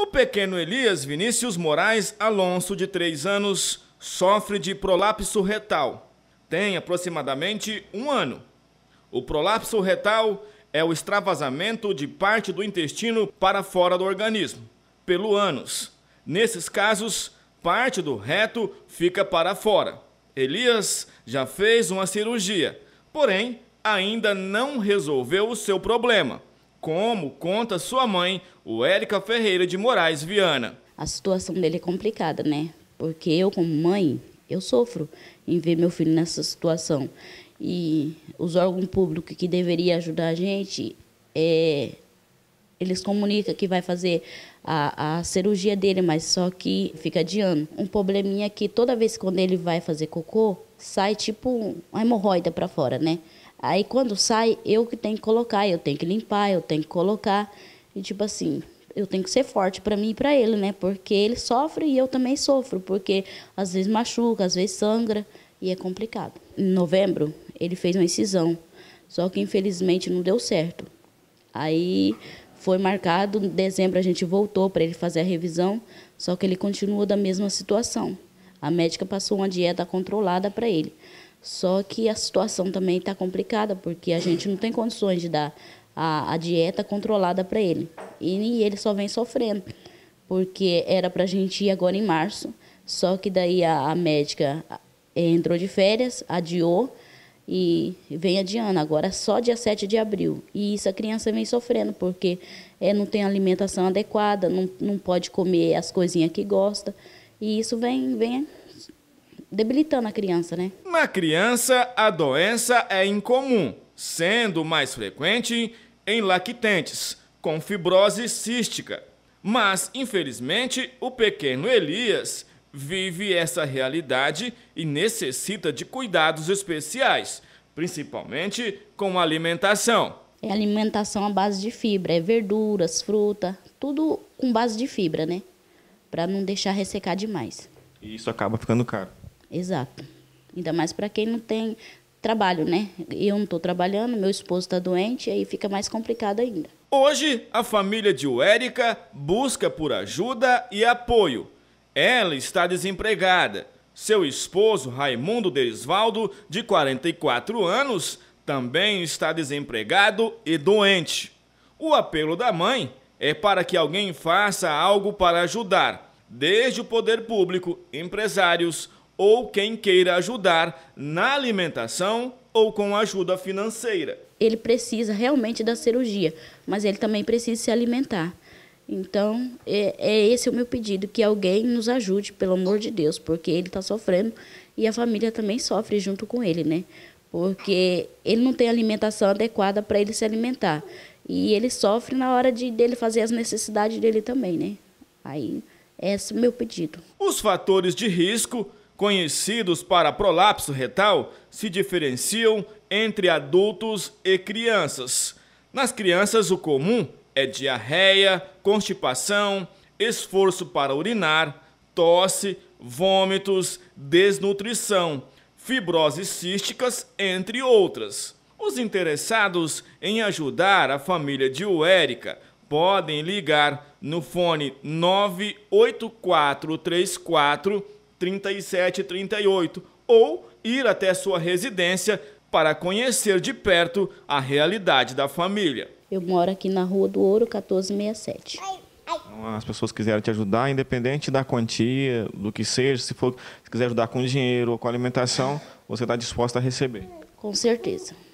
O pequeno Elias Vinícius Moraes Alonso, de 3 anos, sofre de prolapso retal. Tem aproximadamente um ano. O prolapso retal é o extravasamento de parte do intestino para fora do organismo, pelo ânus. Nesses casos, parte do reto fica para fora. Elias já fez uma cirurgia, porém ainda não resolveu o seu problema como conta sua mãe, o Érica Ferreira de Moraes Viana. A situação dele é complicada, né? Porque eu, como mãe, eu sofro em ver meu filho nessa situação. E os órgãos públicos que deveriam ajudar a gente, é, eles comunicam que vai fazer a, a cirurgia dele, mas só que fica adiando. Um probleminha é que toda vez quando ele vai fazer cocô, sai tipo uma hemorroida para fora, né? Aí quando sai, eu que tenho que colocar, eu tenho que limpar, eu tenho que colocar. E tipo assim, eu tenho que ser forte para mim e para ele, né? Porque ele sofre e eu também sofro, porque às vezes machuca, às vezes sangra e é complicado. Em novembro, ele fez uma incisão, só que infelizmente não deu certo. Aí foi marcado, em dezembro a gente voltou para ele fazer a revisão, só que ele continua da mesma situação. A médica passou uma dieta controlada para ele. Só que a situação também está complicada, porque a gente não tem condições de dar a, a dieta controlada para ele. E, e ele só vem sofrendo, porque era para a gente ir agora em março, só que daí a, a médica entrou de férias, adiou, e vem adiando. Agora é só dia 7 de abril. E isso a criança vem sofrendo, porque é, não tem alimentação adequada, não, não pode comer as coisinhas que gosta. E isso vem, vem debilitando a criança, né? Na criança, a doença é incomum, sendo mais frequente em lactentes, com fibrose cística. Mas, infelizmente, o pequeno Elias vive essa realidade e necessita de cuidados especiais, principalmente com alimentação. É alimentação à base de fibra, é verduras, fruta, tudo com base de fibra, né? Para não deixar ressecar demais. E isso acaba ficando caro. Exato. Ainda mais para quem não tem trabalho, né? Eu não estou trabalhando, meu esposo está doente, aí fica mais complicado ainda. Hoje, a família de Uérica busca por ajuda e apoio. Ela está desempregada. Seu esposo, Raimundo Derisvaldo, de 44 anos, também está desempregado e doente. O apelo da mãe é para que alguém faça algo para ajudar, desde o poder público, empresários, ou quem queira ajudar na alimentação ou com ajuda financeira. Ele precisa realmente da cirurgia, mas ele também precisa se alimentar. Então, é, é esse o meu pedido, que alguém nos ajude, pelo amor de Deus, porque ele está sofrendo e a família também sofre junto com ele, né? Porque ele não tem alimentação adequada para ele se alimentar. E ele sofre na hora de dele fazer as necessidades dele também, né? Aí, esse é o meu pedido. Os fatores de risco conhecidos para prolapso retal se diferenciam entre adultos e crianças. Nas crianças, o comum é diarreia, constipação, esforço para urinar, tosse, vômitos, desnutrição, fibroses císticas, entre outras. Os interessados em ajudar a família de Uérica podem ligar no fone 98434 37 e 38, ou ir até sua residência para conhecer de perto a realidade da família. Eu moro aqui na Rua do Ouro, 1467. Então, as pessoas quiserem te ajudar, independente da quantia, do que seja, se for se quiser ajudar com dinheiro ou com alimentação, você está disposta a receber. Com certeza.